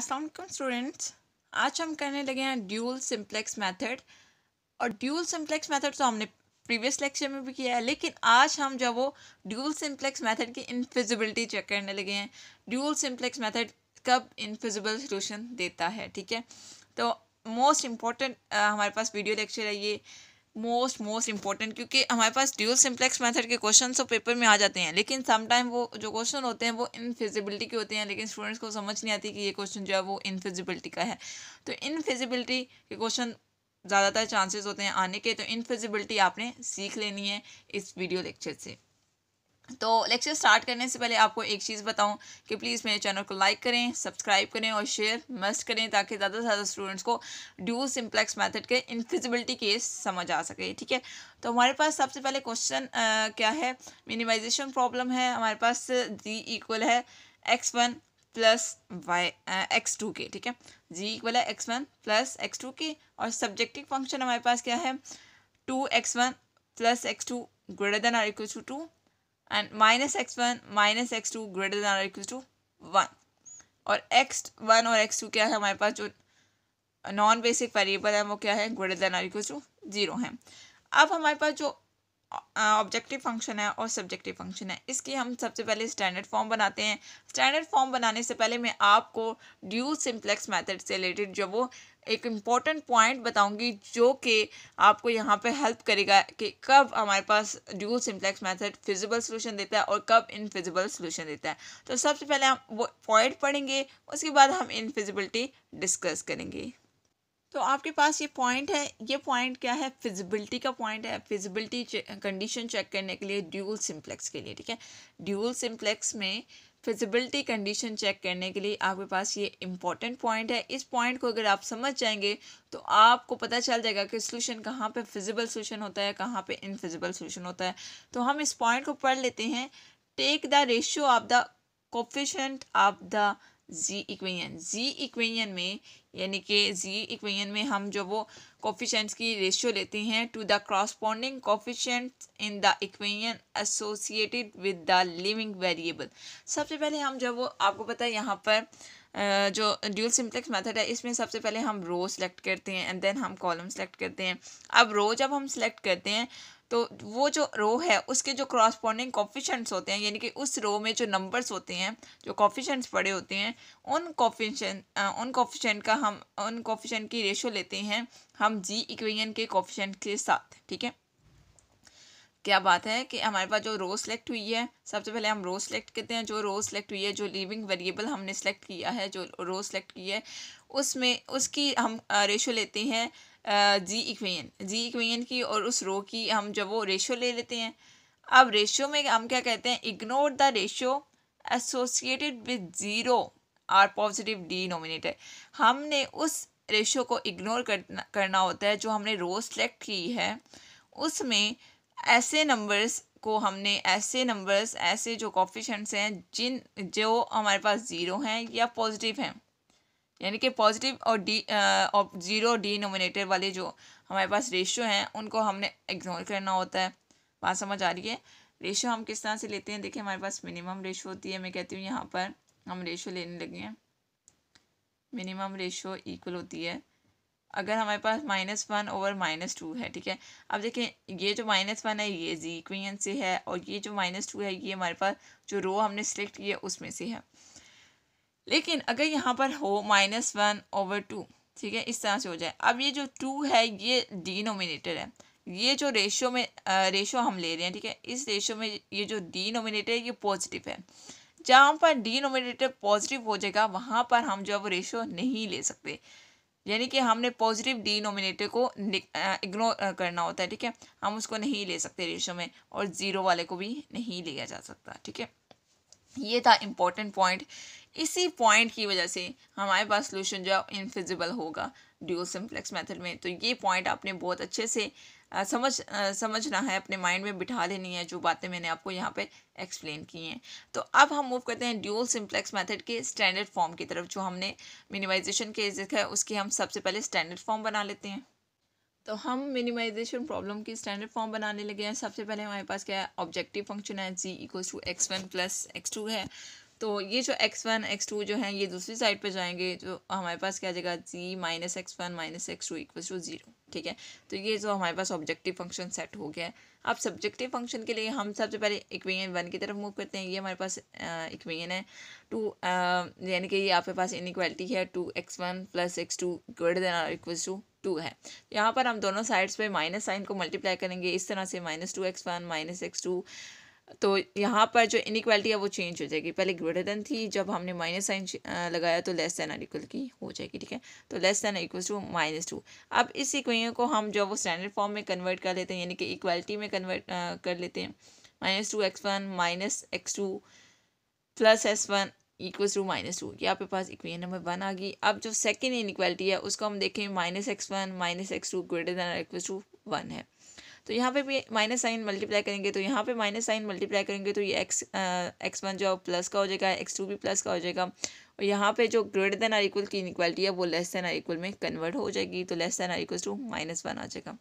Aslam students आज हम करने लगे हैं ड्यूल सिंप्लेक्स मेथड और ड्यूल सिंप्लेक्स मेथड तो हमने प्रीवियस लेक्चर में भी किया है लेकिन आज हम जो वो ड्यूल सिंप्लेक्स मेथड की इनफिजिबिलिटी चेक करने लगे हैं ड्यूल सिंप्लेक्स मेथड कब इनफिजिबल सोल्यूशन देता है ठीक है तो मोस्ट इम्पॉर्टेंट हमारे पास वीडियो लेक्चर है ये मोस्ट मोस्ट इंपॉर्टेंट क्योंकि हमारे पास ड्यूल सिंप्लेक्स मेथड के क्वेश्चन तो पेपर में आ जाते हैं लेकिन समटाइम वो जो क्वेश्चन होते हैं वो इनफिजिबिलिटी के होते हैं लेकिन स्टूडेंट्स को समझ नहीं आती कि ये क्वेश्चन जो है वो इनफिजिबिलिटी का है तो इनफिजिबिलिटी के क्वेश्चन ज़्यादातर चांसेस होते हैं आने के तो इनफिजिबिलिटी आपने सीख लेनी है इस वीडियो लेक्चर से तो लेक्चर स्टार्ट करने से पहले आपको एक चीज़ बताऊं कि प्लीज़ मेरे चैनल को लाइक करें सब्सक्राइब करें और शेयर मस्ट करें ताकि ज़्यादा से ज़्यादा स्टूडेंट्स को ड्यू सिम्प्लेक्स मेथड के इनफिजिबिलिटी केस समझ आ सके ठीक है तो हमारे पास सबसे पहले क्वेश्चन क्या है मिनिमाइजेशन प्रॉब्लम है हमारे पास जी इक्वल है x one plus y x two के ठीक है जी इक्वल है x one plus x two के और सब्जेक्टिव फंक्शन हमारे पास क्या है two x one plus x two greater than or equal to two and minus x one minus x two greater than और इक्वल टू वन और x one और x two क्या है हमारे पास जो नॉन बेसिक वेरिएबल है वो क्या है ग्रेटर देन और इक्वल टू जीरो है अब हमारे पास जो ऑब्जेक्टिव फंक्शन है और सब्जेक्टिव फंक्शन है इसकी हम सबसे पहले स्टैंडर्ड फॉर्म बनाते हैं स्टैंडर्ड फॉर्म बनाने से पहले मैं आपको ड्यू सिंप्लेक्स मेथड से रिलेटेड जो वो एक इम्पॉर्टेंट पॉइंट बताऊंगी जो कि आपको यहाँ पे हेल्प करेगा कि कब हमारे पास dual simplex method feasible solution देता है और कब इनफिजिबल सोल्यूशन देता है तो सबसे पहले हम वो पॉइंट पढ़ेंगे उसके बाद हम इनफिजिबिलिटी डिस्कस करेंगे तो आपके पास ये पॉइंट है ये पॉइंट क्या है फिजिबिलिटी का पॉइंट है फिजिबिलिटी कंडीशन चेक करने के लिए ड्यूल सिम्प्लेक्स के लिए ठीक है ड्यूल सिम्प्लेक्स में फिजिबिलिटी कंडीशन चेक करने के लिए आपके पास ये इंपॉर्टेंट पॉइंट है इस पॉइंट को अगर आप समझ जाएंगे तो आपको पता चल जाएगा कि सोल्यूशन कहाँ पे फिजिबल सोल्यूशन होता है कहाँ पे इनफिजिबल सोल्यूशन होता है तो हम इस पॉइंट को पढ़ लेते हैं take the ratio of the coefficient of the Z equation Z equation में यानी कि जी इक्वेन में हम जो वो कॉफिशेंट्स की रेशियो लेते हैं to the corresponding coefficients in the इक्वेन associated with the leaving variable सबसे पहले हम जो वो आपको पता है यहाँ पर जो ड्यूल सिम्प्लेक्स मेथड है इसमें सबसे पहले हम रो सेलेक्ट करते हैं एंड देन हम कॉलम सेलेक्ट करते हैं अब रो जब हम सेलेक्ट करते हैं तो वो जो रो है उसके जो क्रॉसपॉन्डिंग कॉफिशेंट्स होते हैं यानी कि उस रो में जो नंबर्स होते हैं जो कॉफिशेंट्स पड़े होते हैं उन कॉफिशेंट उन कॉफिशेंट का हम उन कॉफिशेंट की रेशो लेते हैं हम जी इक्वेशन के कॉफिशेंट के साथ ठीक है क्या बात है कि हमारे पास जो रो सेलेक्ट हुई है सबसे पहले हम रो सेलेक्ट करते हैं जो रो सेलेक्ट हुई है जो लिविंग वेरिएबल हमने सेलेक्ट किया है जो रो सेलेक्ट की है उसमें उसकी हम रेशो लेते हैं जी इक्वेन जी इक्वेन की और उस रो की हम जब वो रेशो ले लेते हैं अब रेशो में हम क्या कहते हैं ignore the ratio associated with zero or positive denominator हमने उस रेशो को इग्नोर करना करना होता है जो हमने रो सेलेक्ट की है उसमें ऐसे नंबर्स को हमने ऐसे नंबर्स ऐसे जो कॉफिशेंट्स हैं जिन जो हमारे पास ज़ीरो हैं या पॉजिटिव हैं यानी कि पॉजिटिव और डी जीरो ज़ीरो नोमिनेटर वाले जो हमारे पास रेशियो हैं उनको हमने इग्नोर करना होता है बात समझ आ रही है रेशियो हम किस तरह से लेते हैं देखिए हमारे पास मिनिमम रेशियो होती है मैं कहती हूँ यहाँ पर हम रेशियो लेने लगे हैं मिनिमम रेशियो इक्वल होती है अगर हमारे पास minus one over minus two है ठीक है अब देखें ये जो माइनस वन है ये जी इक्वेशन से है और ये जो माइनस टू है ये हमारे पास जो रो हमने सेलेक्ट किया उसमें से है लेकिन अगर यहाँ पर हो माइनस वन ओवर टू ठीक है इस तरह से हो जाए अब ये जो टू है ये डिनोमिनेटर है ये जो रेशो में रेशो हम ले रहे हैं ठीक है इस रेशो में ये जो डिनोमिनेटर है ये पॉजिटिव है जहाँ पर डिनोमिनेटर पॉजिटिव हो जाएगा वहाँ पर हम जो है वो रेशो नहीं ले सकते यानी कि हमने पॉजिटिव डिनोमिनेटर को इग्नोर करना होता है ठीक है हम उसको नहीं ले सकते रेशो में और ज़ीरो वाले को भी नहीं लिया जा सकता ठीक है ये था इम्पोर्टेंट पॉइंट इसी पॉइंट की वजह से हमारे पास सोल्यूशन जो है इनफिजिबल होगा ड्यूल सिम्प्लेक्स मेथड में तो ये पॉइंट आपने बहुत अच्छे से आ, समझ आ, समझना है अपने माइंड में बिठा लेनी है जो बातें मैंने आपको यहाँ पे एक्सप्लेन की हैं तो अब हम मूव करते हैं ड्यूल सिम्प्लेक्स मेथड के स्टैंडर्ड फॉर्म की तरफ जो हमने मिनिमाइजेशन के जिक्र है उसकी हम सबसे पहले स्टैंडर्ड फॉर्म बना लेते हैं तो हम मिनिमाइजेशन प्रॉब्लम की स्टैंडर्ड फॉर्म बनाने लगे हैं सबसे पहले हमारे पास क्या है ऑब्जेक्टिव फंक्शन है Z equals to x one plus x two है तो ये जो एक्स वन एक्स टू जो है ये दूसरी साइड पर जाएंगे जो तो हमारे पास क्या आ जाएगा Z minus x one minus x two equals to zero ठीक है तो ये जो हमारे पास ऑब्जेक्टिव फंक्शन सेट हो गया है अब सब्जेक्टिव फंक्शन के लिए हम सबसे पहले इक्वेशन वन की तरफ मूव करते हैं ये हमारे पास इक्वेशन है टू यानी कि ये आपके पास इनक्वालिटी है two x one plus x two greater than और इक्वल टू टू है यहाँ पर हम दोनों साइड्स पे माइनस साइन को मल्टीप्लाई करेंगे इस तरह से minus two x one minus x two तो यहाँ पर जो इनक्वालिटी है वो चेंज हो जाएगी पहले ग्रेटर देन थी जब हमने माइनस साइन लगाया तो लेस देन इक्वल की हो जाएगी ठीक है तो less than equal to minus two अब इस इक्वेशन को हम जो वो स्टैंडर्ड फॉर्म में कन्वर्ट कर लेते हैं यानी कि इक्वालिटी में कन्वर्ट कर लेते हैं minus two x one minus x two plus s one equal to minus two ये आपके पास इक्वेशन नंबर वन आ गई अब जो सेकेंड इनक्वालिटी है उसको हम देखें minus x one minus x two greater than equal to one है तो यहाँ पे भी माइनस साइन मल्टीप्लाई करेंगे तो यहाँ पे माइनस साइन मल्टीप्लाई करेंगे तो ये एक्स एक्स वन जो प्लस का हो जाएगा एक्स टू भी प्लस का हो जाएगा और यहाँ पे जो ग्रेटर देन आर इक्वल की इनक्वालिटी है वो लेस देन आर इक्वल में कन्वर्ट हो जाएगी तो less than or equal to minus one आ जाएगा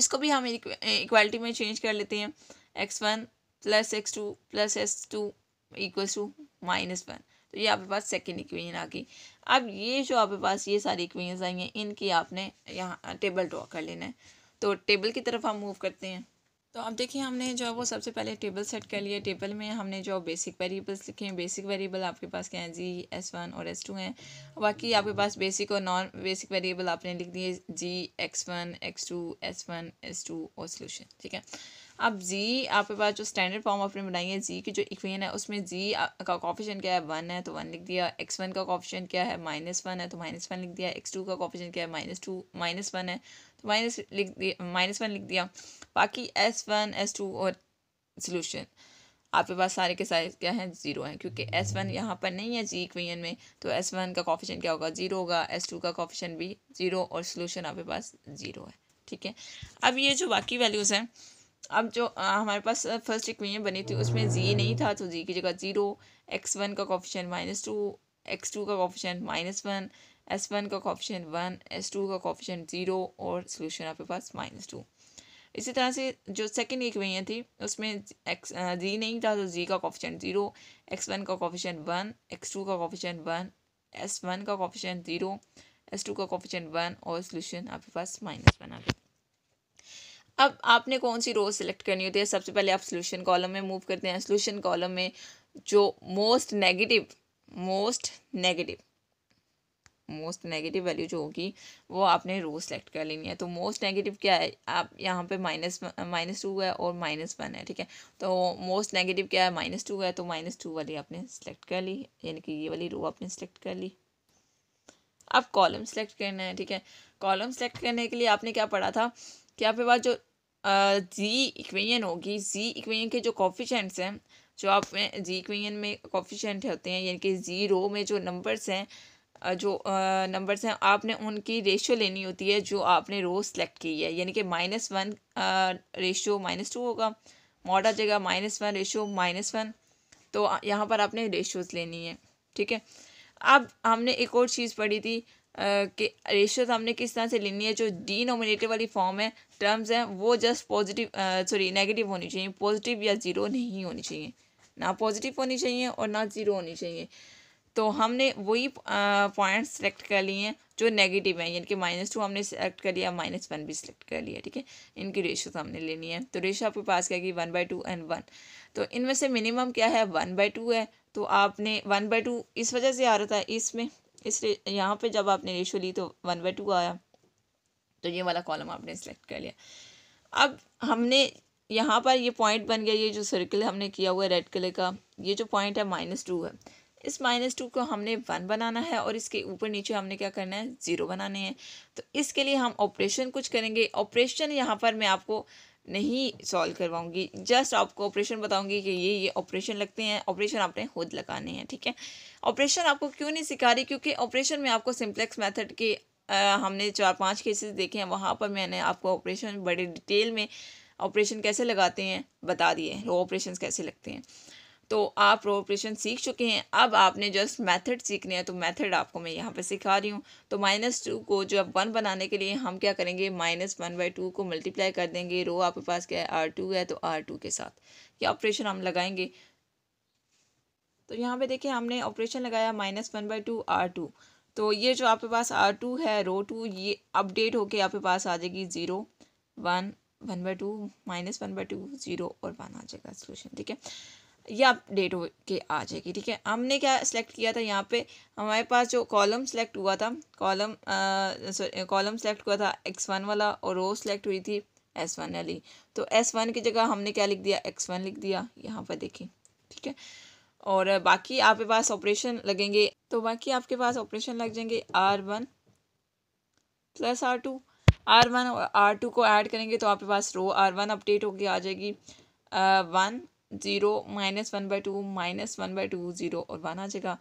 इसको भी हम इक्वालिटी में चेंज कर लेते हैं x one plus x two plus x two equal to minus one तो ये आपके पास सेकेंड इक्वेशन आ गई अब ये जो आपके पास ये सारी इक्वेशन आई हैं इनकी आपने यहाँ टेबल ड्रॉ कर लेना है तो टेबल की तरफ हम मूव करते हैं तो अब देखिए हमने जो है वो सबसे पहले टेबल सेट कर लिया टेबल में हमने जो बेसिक वेरिएबल्स लिखे हैं बेसिक वेरिएबल आपके पास क्या है जी एस वन और एस टू हैं बाकी आपके पास बेसिक और नॉन बेसिक वेरिएबल आपने लिख दिए Z x one x two s one s two और सोल्यूशन ठीक है अब जी आपके पास जो स्टैंडर्ड फॉर्म आपने बनाई है जी की जो इक्वेशन है उसमें जी का कॉफिशन क्या है वन है तो वन लिख दिया एक्स वन का कॉफिशन क्या है माइनस वन है तो माइनस वन लिख दिया एक्स टू का कॉफिशन क्या है माइनस टू माइनस वन है तो माइनस लिख दिया माइनस वन लिख दिया बाकी एस वन एस टू और सोल्यूशन आपके पास सारे के सारे क्या हैं ज़ीरो हैं क्योंकि एस वन यहाँ पर नहीं है जी इक्वेशन में तो एस वन का कॉफिशन क्या होगा ज़ीरो होगा एस टू का कॉफिशन भी ज़ीरो और सोल्यूशन आपके पास ज़ीरो है ठीक है अब ये जो बाकी वैल्यूज़ हैं अब जो आ, हमारे पास फर्स्ट इक्वेशन बनी थी उसमें जी नहीं था तो जी की जगह ज़ीरो एक्स वन का coefficient minus two x two का coefficient minus one s one का कॉफिशन वन एस टू का कॉफिशन ज़ीरो और सोल्यूशन आपके पास माइनस टू इसी तरह से जो सेकेंड इक्वेशन थी उसमें एक्स जी नहीं था तो जी का कॉफिशन ज़ीरो एक्स वन का कॉफिशन वन एक्स टू का कॉफिशन वन एस वन का कॉफिशन ज़ीरो एस टू का कॉफिशन वन और सोल्यूशन आपके पास माइनस वन आ गया अब आपने कौन सी रो सिलेक्ट करनी होती है सबसे पहले आप सोल्यूशन कॉलम में मूव करते हैं सोल्यूशन कॉलम में जो most negative most negative most negative value जो होगी वो आपने रो सेलेक्ट कर लेनी है तो मोस्ट नेगेटिव क्या है आप यहाँ पे माइनस माइनस टू है और माइनस वन है ठीक है तो मोस्ट नेगेटिव क्या है माइनस टू है तो माइनस टू वाली आपने सेलेक्ट कर ली यानी कि ये वाली रो आपने सेलेक्ट कर ली अब कॉलम सेलेक्ट करना है ठीक है कॉलम सेलेक्ट करने के लिए आपने क्या पढ़ा था कि आपके पास जो जी इक्वेशन होगी जी इक्वेशन के जो कॉफिशेंट्स हैं जो आप जी इक्वेशन में कॉफिशेंट होते हैं यानी कि जी रो में जो नंबर्स हैं जो नंबर्स हैं आपने उनकी रेशियो लेनी होती है जो आपने रो सेलेक्ट की है यानी कि minus one ratio minus two होगा मॉड आ जाएगा minus one ratio minus one तो यहाँ पर आपने रेशियोज़ लेनी है ठीक है अब हमने एक और चीज़ पढ़ी थी के रेशियोज हमने किस तरह से लेनी है जो नोमिनेटिव वाली फॉर्म है टर्म्स हैं वो जस्ट पॉजिटिव सॉरी नेगेटिव होनी चाहिए पॉजिटिव या ज़ीरो नहीं होनी चाहिए ना पॉजिटिव होनी चाहिए और ना ज़ीरो होनी चाहिए तो हमने वही पॉइंट सेलेक्ट कर लिए हैं जो नेगेटिव हैं यानी कि माइनस टू हमने सेलेक्ट कर लिया माइनस वन भी सिलेक्ट कर लिया ठीक है इनकी रेशोज हमने लेनी है तो रेशियो आपके पास क्या कि one by two and one तो इनमें से मिनिमम क्या है वन बाई टू है तो आपने वन बाई टू इस वजह से आ रहा था इसमें इस यहाँ पे जब आपने रेशो ली तो वन बाई टू आया तो ये वाला कॉलम आपने सेलेक्ट कर लिया अब हमने यहाँ पर ये पॉइंट बन गया ये जो सर्कल हमने किया हुआ है रेड कलर का ये जो पॉइंट है माइनस टू है इस माइनस टू को हमने वन बनाना है और इसके ऊपर नीचे हमने क्या करना है ज़ीरो बनाने हैं तो इसके लिए हम ऑपरेशन कुछ करेंगे ऑपरेशन यहाँ पर मैं आपको नहीं सॉल्व करवाऊंगी जस्ट आपको ऑपरेशन बताऊंगी कि ये ये ऑपरेशन लगते हैं ऑपरेशन आपने खुद लगाने हैं ठीक है ऑपरेशन आपको क्यों नहीं सिखा रही क्योंकि ऑपरेशन में आपको सिम्प्लेक्स मेथड के आ, हमने चार पांच केसेस देखे हैं वहाँ पर मैंने आपको ऑपरेशन बड़े डिटेल में ऑपरेशन कैसे लगाते हैं बता दिए रो ऑपरेशन कैसे लगते हैं तो आप रो ऑपरेशन सीख चुके हैं अब आपने जस्ट मेथड सीखने हैं तो मेथड आपको मैं यहाँ पे सिखा रही हूँ तो माइनस टू को जो अब वन बनाने के लिए हम क्या करेंगे माइनस वन बाई टू को मल्टीप्लाई कर देंगे रो आपके पास क्या है आर टू है तो आर टू के साथ ये ऑपरेशन हम लगाएंगे तो यहाँ पे देखिए हमने ऑपरेशन लगाया minus one by two R two तो ये जो आपके पास आर टू है रो टू ये अपडेट होके आपके पास आ जाएगी zero one one by two minus one by two zero और वन आ जाएगा सोल्यूशन ठीक है ये अपडेट हो के आ जाएगी ठीक है हमने क्या सिलेक्ट किया था यहाँ पे हमारे पास जो कॉलम सेलेक्ट हुआ था कॉलम सॉरी कॉलम सेलेक्ट हुआ था एक्स वन वाला और रो सेलेक्ट हुई थी एस वन वाली तो एस वन की जगह हमने क्या लिख दिया एक्स वन लिख दिया यहाँ पर देखिए ठीक है और बाकी आपके पास ऑपरेशन लगेंगे तो बाकी आपके पास ऑपरेशन लग जाएंगे R one plus R two R one और आर टू को ऐड करेंगे तो आपके पास रो आर वन अपडेट होगी आ जाएगी one zero minus one by two minus one by two zero और वन आ जाएगा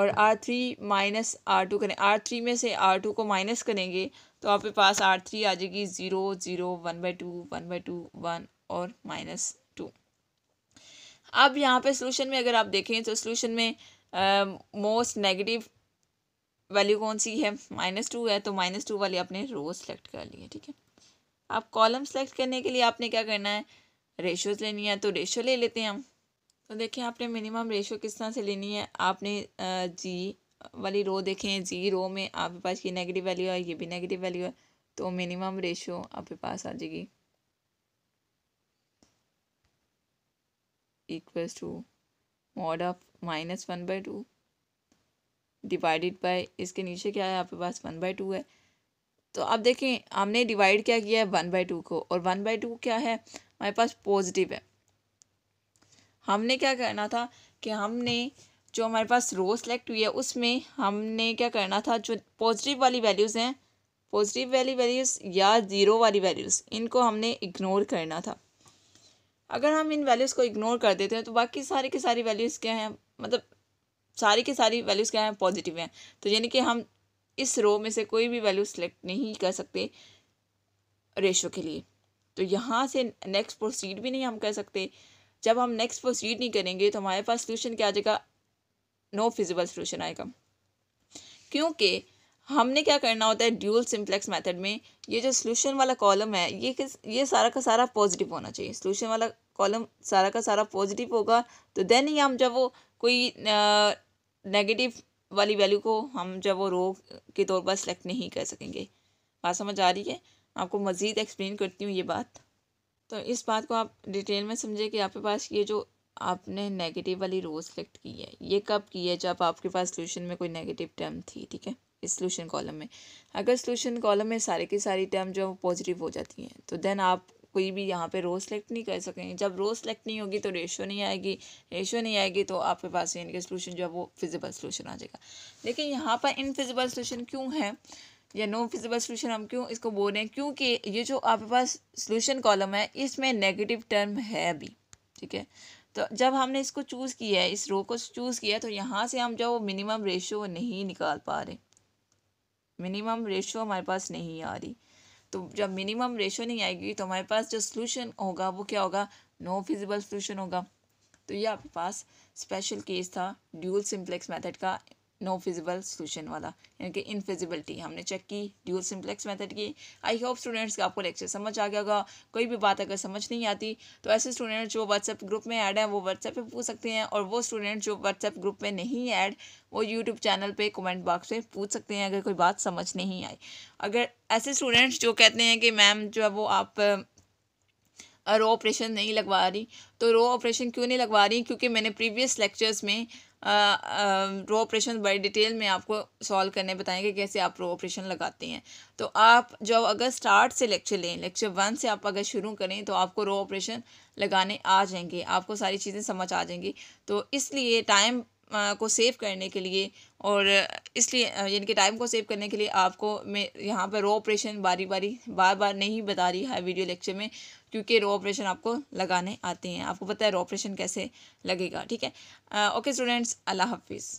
और R three minus R two करें आर थ्री में से आर टू को माइनस करेंगे तो आपके पास आर थ्री आ जाएगी zero zero one by two one by two one और माइनस अब यहाँ पे सोल्यूशन में अगर आप देखें तो सोल्यूशन में मोस्ट नेगेटिव वैल्यू कौन सी है माइनस टू है तो माइनस टू वाली आपने रो सेलेक्ट कर ली है ठीक है आप कॉलम सेलेक्ट करने के लिए आपने क्या करना है रेशोज लेनी है तो रेशो ले लेते हैं हम तो देखें आपने मिनिमम रेशो किस तरह से लेनी है आपने जी वाली रो देखें जी रो में आपके पास ये नेगेटिव वैल्यू है ये भी नेगेटिव वैल्यू है तो मिनिमम रेशो आपके पास आ जाएगी equals to mod of minus one by two divided by इसके नीचे क्या है आपके पास वन बाई टू है तो आप देखें हमने डिवाइड क्या किया है वन बाई टू को और वन बाई टू क्या है हमारे पास पॉजिटिव है हमने क्या करना था कि हमने जो हमारे पास रो सेलेक्ट हुई है उसमें हमने क्या करना था जो पॉजिटिव वाली वैल्यूज़ हैं पॉजिटिव वाली वैल्यूज़ या ज़ीरो वाली वैल्यूज़ इनको हमने इग्नोर करना था अगर हम इन वैल्यूज़ को इग्नोर कर देते हैं तो बाकी सारे के सारी वैल्यूज़ क्या हैं मतलब सारी के सारी वैल्यूज़ क्या हैं पॉजिटिव हैं तो यानी कि हम इस रो में से कोई भी वैल्यू सेलेक्ट नहीं कर सकते रेशो के लिए तो यहाँ से नेक्स्ट प्रोसीड भी नहीं हम कर सकते जब हम नेक्स्ट प्रोसीड नहीं करेंगे तो हमारे पास सोल्यूशन क्या आ जाएगा नो फिजिबल सोल्यूशन आएगा क्योंकि हमने क्या करना होता है ड्यूल सिम्प्लेक्स मेथड में ये जो सोल्यूशन वाला कॉलम है ये किस ये सारा का सारा पॉजिटिव होना चाहिए सोल्यूशन वाला कॉलम सारा का सारा पॉजिटिव होगा तो देन ही हम जब वो कोई नेगेटिव वाली वैल्यू को हम जब वो रो के तौर पर सिलेक्ट नहीं कर सकेंगे बात समझ आ रही है आपको मज़ीद एक्सप्लेन करती हूँ ये बात तो इस बात को आप डिटेल में समझे कि आपके पास ये जो आपने नेगेटिव वाली रो सेलेक्ट की है ये कब की है जब आपके पास सोल्यूशन में कोई नेगेटिव टर्म थी ठीक है इस सोल्यूशन कॉलम में अगर सोल्यूशन कॉलम में सारे की सारी टर्म जो है पॉजिटिव हो जाती हैं तो देन आप कोई भी यहाँ पे रो सेलेक्ट नहीं कर सकेंगे जब रो सेलेक्ट नहीं होगी तो रेशो नहीं आएगी रेशो नहीं आएगी तो आपके पास यानी कि सोल्यूशन जो है वो फिजिबल सोल्यूशन आ जाएगा लेकिन यहाँ पर इनफिजिबल सोल्यूशन क्यों है या नो फिजिबल सोल्यूशन हम क्यों इसको बोल रहे हैं क्योंकि ये जो आपके पास सोल्यूशन कॉलम है इसमें नेगेटिव टर्म है अभी ठीक है तो जब हमने इसको चूज़ किया है इस रो को चूज़ किया है तो यहाँ से हम जो मिनिमम रेशो नहीं निकाल पा रहे मिनिमम रेशियो हमारे पास नहीं आ रही तो जब मिनिमम रेशो नहीं आएगी तो हमारे पास जो सोल्यूशन होगा वो क्या होगा नो फिजिबल सोल्यूशन होगा तो ये आपके पास स्पेशल केस था ड्यूल सिम्प्लेक्स मेथड का नो फिजिबल सोल्यूशन वाला यानी कि इनफिजिबिलिटी हमने चेक की ड्यूल सिम्प्लेक्स मेथड की आई होप स्टूडेंट्स का आपको लेक्चर समझ आ गया होगा कोई भी बात अगर समझ नहीं आती तो ऐसे स्टूडेंट्स जो व्हाट्सएप ग्रुप में ऐड हैं वो व्हाट्सएप पे पूछ सकते हैं और वो स्टूडेंट्स जो व्हाट्सएप ग्रुप में नहीं ऐड वो यूट्यूब चैनल पर कमेंट बॉक्स में पूछ सकते हैं अगर कोई बात समझ नहीं आई अगर ऐसे स्टूडेंट्स जो कहते हैं कि मैम जो है वो आप रो ऑपरेशन नहीं लगवा रही तो रो ऑपरेशन क्यों नहीं लगवा रही क्योंकि मैंने प्रीवियस लेक्चर्स में रो ऑपरेशन बड़ी डिटेल में आपको सॉल्व करने बताएंगे कैसे आप रो ऑपरेशन लगाते हैं तो आप जो अगर स्टार्ट से लेक्चर लें लेक्चर वन से आप अगर शुरू करें तो आपको रो ऑपरेशन लगाने आ जाएंगे आपको सारी चीज़ें समझ आ जाएंगी तो इसलिए टाइम को सेव करने के लिए और इसलिए यानी कि टाइम को सेव करने के लिए आपको मैं यहाँ पर रो ऑपरेशन बारी बारी बार बार नहीं बता रही है वीडियो लेक्चर में क्योंकि रो ऑपरेशन आपको लगाने आते हैं आपको पता है रो ऑपरेशन कैसे लगेगा ठीक है ओके स्टूडेंट्स अल्लाह हाफिज़